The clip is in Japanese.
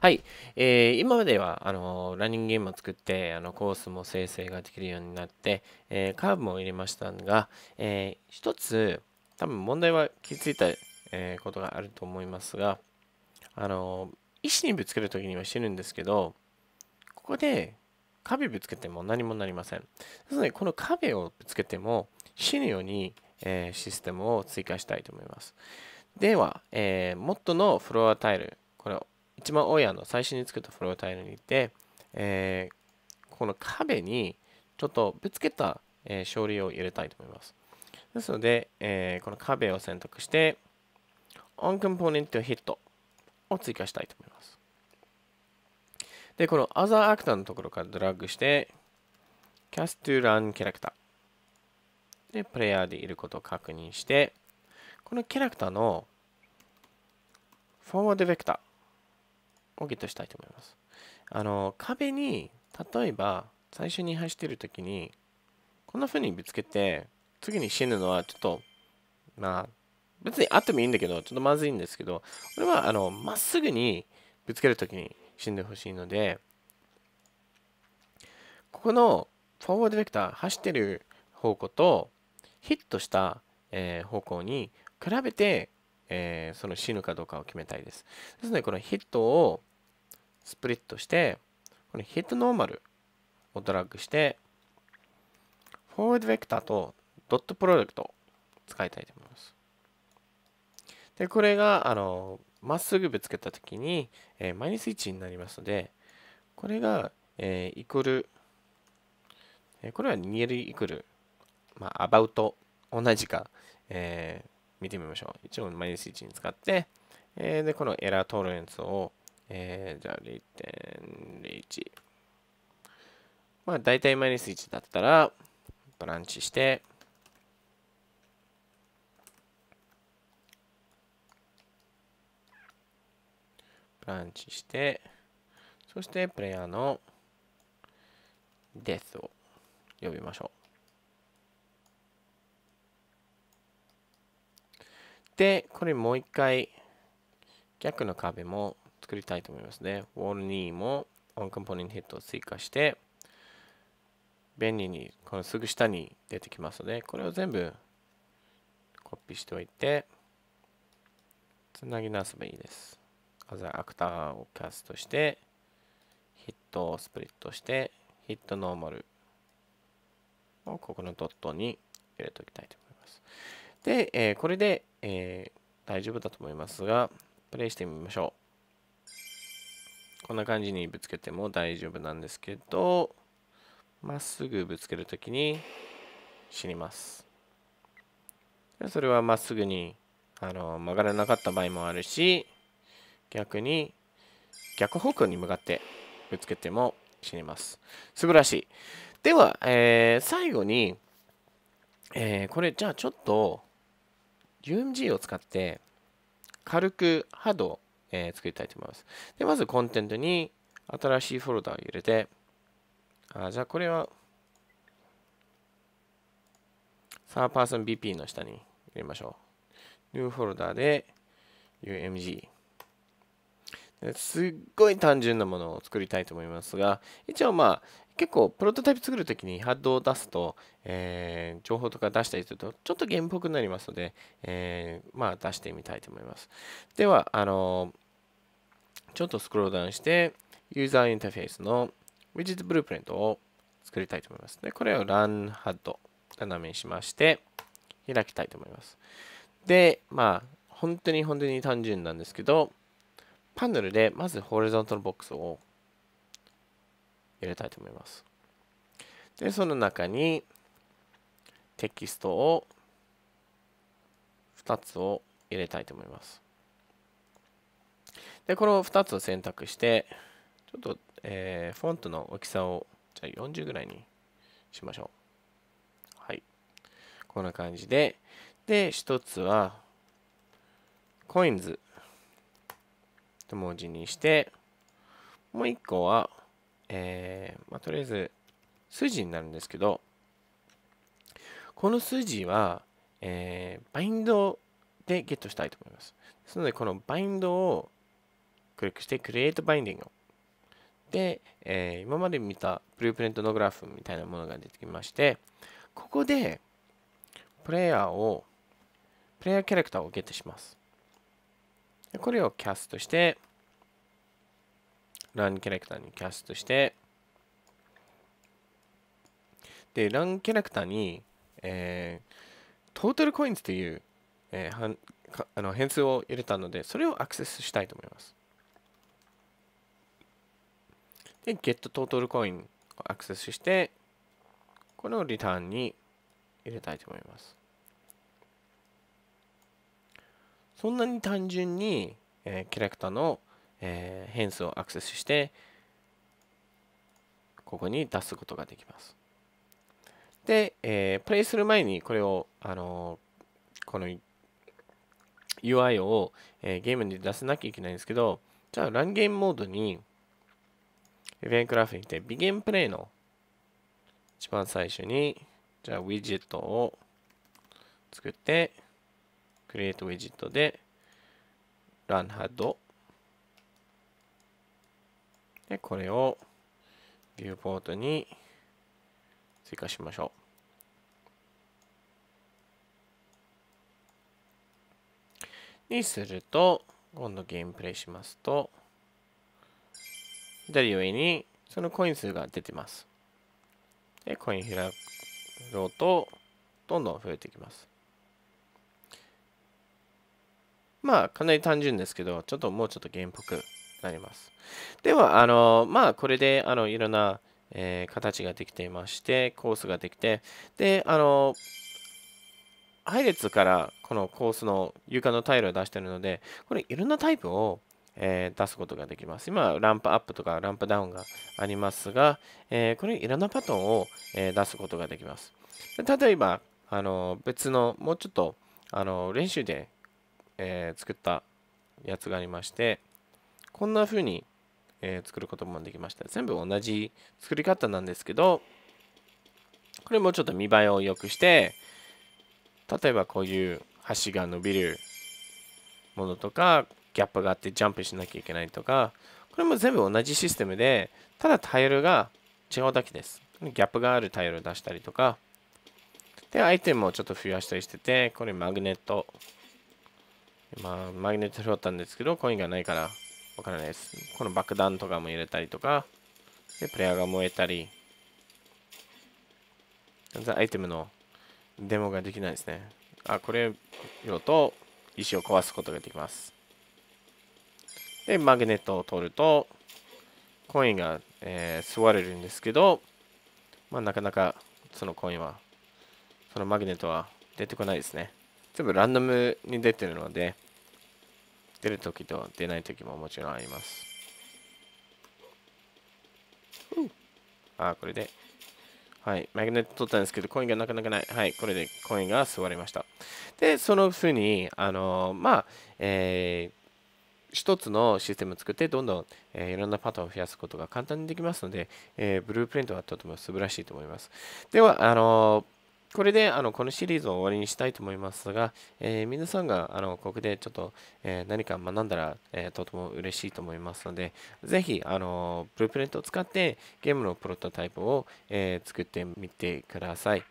はい。えー、今までは、あの、ランニングゲームを作って、あの、コースも生成ができるようになって、えー、カーブも入れましたが、えー、一つ、多分問題は気づいた、えー、ことがあると思いますが、あの、一にぶつけるときには死ぬんですけど、ここで壁ぶつけても何もなりません。ですので、この壁をぶつけても死ぬように、えー、システムを追加したいと思います。では、えー、ドのフロアタイル一番多いあの最初に作ったフロータイルにいて、えー、この壁にちょっとぶつけた、えー、勝利を入れたいと思います。ですので、えー、この壁を選択して、onComponentHit を追加したいと思います。で、この OtherActor のところからドラッグして、CastToRunCharacter で、プレイヤーでいることを確認して、このキャラクターのフォーマットベクターをゲットしたいと思います。あの、壁に、例えば、最初に走ってる時に、こんな風にぶつけて、次に死ぬのはちょっと、まあ、別にあってもいいんだけど、ちょっとまずいんですけど、これは、あの、まっすぐにぶつける時に死んでほしいので、ここのフォーワードベクター、走ってる方向と、ヒットした、えー、方向に比べて、えー、その死ぬかどうかを決めたいです。ですので、このヒットをスプリットして、この hit normal をドラッグして、フォーワードベクターとドットプロダクト使いたいと思います。で、これが、あの、まっすぐぶつけたときに、えー、マイナス1になりますので、これが、えー、イコール、えー、これはニエルイコール、まあ、アバウト同じか、えー、見てみましょう。一応マイナス1に使って、えー、で、このエラートーレンスをえー、じゃあ0.01。まあ、大体マイナス1だったら、ブランチして、ブランチして、そしてプレイヤーのデスを呼びましょう。で、これもう一回、逆の壁も作りたいと思いますね。ウォールにも OnComponent Hit を追加して、便利に、このすぐ下に出てきますので、これを全部コピーしておいて、つなぎ直せばいいです。アザアクターをキャストして、ヒットをスプリットして、ヒットノーマルをここのドットに入れておきたいと思います。で、えー、これで、えー、大丈夫だと思いますが、プレイしてみましょう。こんな感じにぶつけても大丈夫なんですけどまっすぐぶつける時に死にますそれはまっすぐにあの曲がらなかった場合もあるし逆に逆方向に向かってぶつけても死にます素晴らしいでは、えー、最後に、えー、これじゃあちょっと UMG を使って軽く波動えー、作りたいと思います。で、まずコンテンツに新しいフォルダを入れて、あじゃあこれは、サーパーソン BP の下に入れましょう。ニューフォルダで UMG。すっごい単純なものを作りたいと思いますが、一応まあ、結構プロトタイプ作るときにハッドを出すと、えー、情報とか出したりするとちょっと原木になりますので、えー、まあ出してみたいと思います。では、あのちょっとスクロールダウンして、ユーザーインターフェースのウィジットブループレントを作りたいと思います。で、これを Run ッ a が斜めにしまして、開きたいと思います。で、まあ、本当に本当に単純なんですけど、パネルでまずホリゾントのボックスを入れたいと思います。で、その中にテキストを2つを入れたいと思います。で、この2つを選択して、ちょっと、えー、フォントの大きさをじゃあ40ぐらいにしましょう。はい。こんな感じで。で、1つは、コインズと文字にして、もう1個は、えー、まあ、とりあえず数字になるんですけど、この数字は、えー、バインドでゲットしたいと思います。ですので、このバインドをクリックして、Create Binding を。で、えー、今まで見たプループレントのグラフみたいなものが出てきまして、ここで、プレイヤーを、プレイヤーキャラクターをゲットします。これをキャストして、ランキャラクターにキャストして、で、ランキャラクターに、えー、トータルコインズという、えー、あの変数を入れたので、それをアクセスしたいと思います。で、ゲットトータルコインをアクセスして、このリターンに入れたいと思います。そんなに単純に、えー、キャラクターのえー、変数をアクセスして、ここに出すことができます。で、えー、プレイする前にこれを、あのー、この UI を、えー、ゲームに出さなきゃいけないんですけど、じゃあ、ランゲームモードに、イベンクラフに行って、ビゲンプレイの一番最初に、じゃあ、ウィジェットを作って、クリエイトウィジェットで、ランハッドで、これをビューポートに追加しましょう。にすると、今度ゲームプレイしますと、左上にそのコイン数が出てます。で、コイン開くと、どんどん増えていきます。まあ、かなり単純ですけど、ちょっともうちょっとゲームっぽくなります。では、あのまあ、これであのいろんな、えー、形ができていまして、コースができて、で、あの配列からこのコースの床のタイルを出しているので、これいろんなタイプを、えー、出すことができます。今、ランプアップとかランプダウンがありますが、えー、これいろんなパターンを、えー、出すことができます。例えば、あの別のもうちょっとあの練習で、え作ったやつがありまして、こんな風に、えー、作ることもできました。全部同じ作り方なんですけど、これもちょっと見栄えを良くして、例えばこういう端が伸びるものとか、ギャップがあってジャンプしなきゃいけないとか、これも全部同じシステムで、ただタイルが違うだけです。ギャップがあるタイルを出したりとか、で、アイテムをちょっと増やしたりしてて、これマグネット。まあ、マグネット拾ったんですけど、コインがないから、わからないです。この爆弾とかも入れたりとか、で、プレイヤーが燃えたり、全然アイテムのデモができないですね。あ、これ用と石を壊すことができます。で、マグネットを取ると、コインが、えー、吸れるんですけど、まあ、なかなかそのコインは、そのマグネットは出てこないですね。全部ランダムに出てるので、出るときと出ないときももちろんあります。あ、これで。はい。マグネット取ったんですけど、コインがなかなかない。はい。これでコインが吸われました。で、そのふうに、あのまあ、えー一つのシステムを作ってどんどん、えー、いろんなパターンを増やすことが簡単にできますので、えー、ブループリントはとても素晴らしいと思います。では、あのーこれであのこのシリーズを終わりにしたいと思いますが、えー、皆さんがあのここでちょっと、えー、何か学んだら、えー、とても嬉しいと思いますので、ぜひあのブループレントを使ってゲームのプロトタイプを、え作ってみてください。